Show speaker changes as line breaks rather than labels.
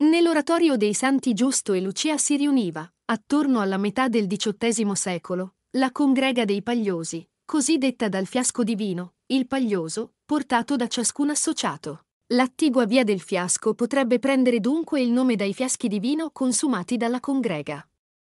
Nell'oratorio dei Santi Giusto e Lucia si riuniva, attorno alla metà del XVIII secolo, la congrega dei Pagliosi, così detta dal fiasco di vino, il Paglioso, portato da ciascun associato. L'attigua via del fiasco potrebbe prendere dunque il nome dai fiaschi di vino consumati dalla congrega.